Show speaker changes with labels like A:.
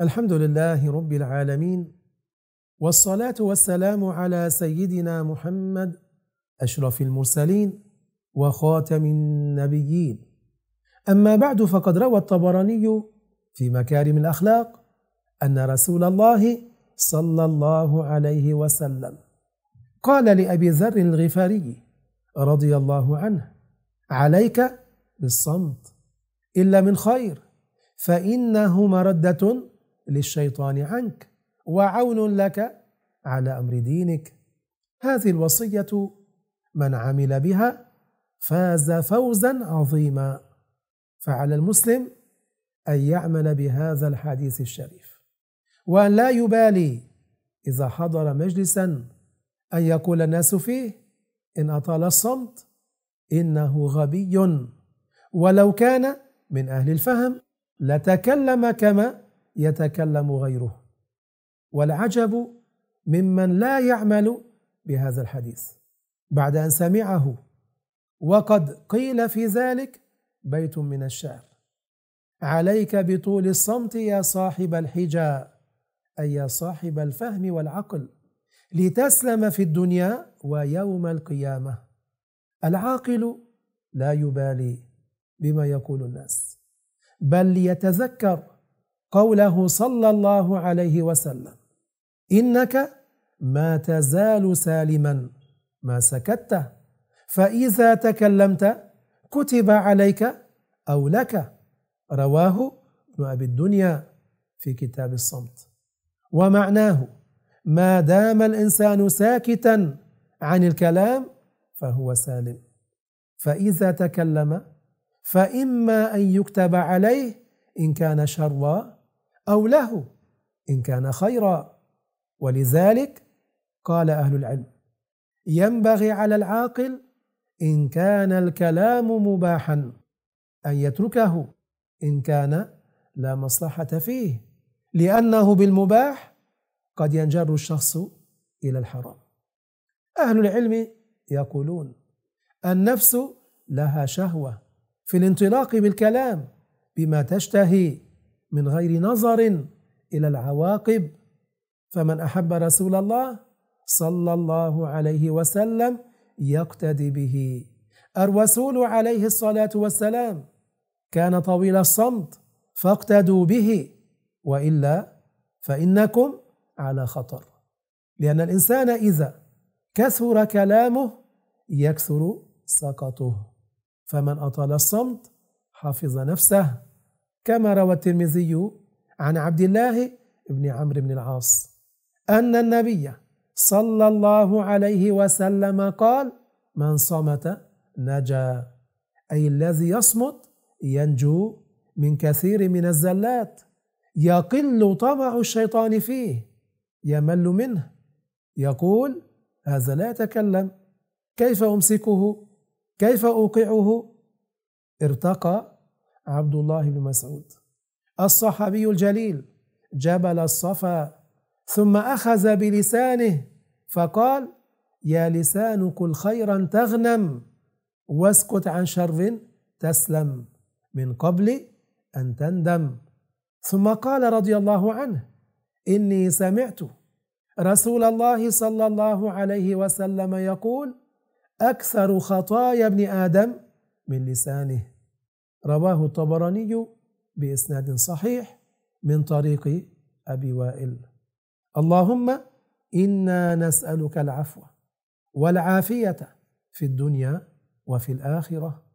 A: الحمد لله رب العالمين والصلاة والسلام على سيدنا محمد أشرف المرسلين وخاتم النبيين أما بعد فقد روى الطبراني في مكارم الأخلاق أن رسول الله صلى الله عليه وسلم قال لأبي ذر الغفاري رضي الله عنه عليك بالصمت إلا من خير فإنه مردة للشيطان عنك وعون لك على امر دينك هذه الوصيه من عمل بها فاز فوزا عظيما فعلى المسلم ان يعمل بهذا الحديث الشريف وان لا يبالي اذا حضر مجلسا ان يقول الناس فيه ان اطال الصمت انه غبي ولو كان من اهل الفهم لتكلم كما يتكلم غيره والعجب ممن لا يعمل بهذا الحديث بعد ان سمعه وقد قيل في ذلك بيت من الشعر عليك بطول الصمت يا صاحب الحجى اي يا صاحب الفهم والعقل لتسلم في الدنيا ويوم القيامه العاقل لا يبالي بما يقول الناس بل يتذكر قوله صلى الله عليه وسلم إنك ما تزال سالما ما سكت فإذا تكلمت كتب عليك أو لك رواه ابن أبي الدنيا في كتاب الصمت ومعناه ما دام الإنسان ساكتا عن الكلام فهو سالم فإذا تكلم فإما أن يكتب عليه إن كان شرا أو له إن كان خيرا ولذلك قال أهل العلم ينبغي على العاقل إن كان الكلام مباحا أن يتركه إن كان لا مصلحة فيه لأنه بالمباح قد ينجر الشخص إلى الحرام أهل العلم يقولون النفس لها شهوة في الانطلاق بالكلام بما تشتهي من غير نظر الى العواقب فمن احب رسول الله صلى الله عليه وسلم يقتدي به الرسول عليه الصلاه والسلام كان طويل الصمت فاقتدوا به والا فانكم على خطر لان الانسان اذا كثر كلامه يكثر سقطه فمن اطال الصمت حفظ نفسه كما روى الترمذي عن عبد الله بن عمرو بن العاص أن النبي صلى الله عليه وسلم قال من صمت نجا أي الذي يصمت ينجو من كثير من الزلات يقل طمع الشيطان فيه يمل منه يقول هذا لا يتكلم كيف أمسكه كيف أوقعه ارتقى عبد الله بن مسعود الصحابي الجليل جبل الصفا ثم أخذ بلسانه فقال يا لسان كل خيرا تغنم واسكت عن شر تسلم من قبل أن تندم ثم قال رضي الله عنه إني سمعت رسول الله صلى الله عليه وسلم يقول أكثر خطايا ابن آدم من لسانه رواه الطبراني بإسناد صحيح من طريق أبي وائل اللهم إنا نسألك العفو والعافية في الدنيا وفي الآخرة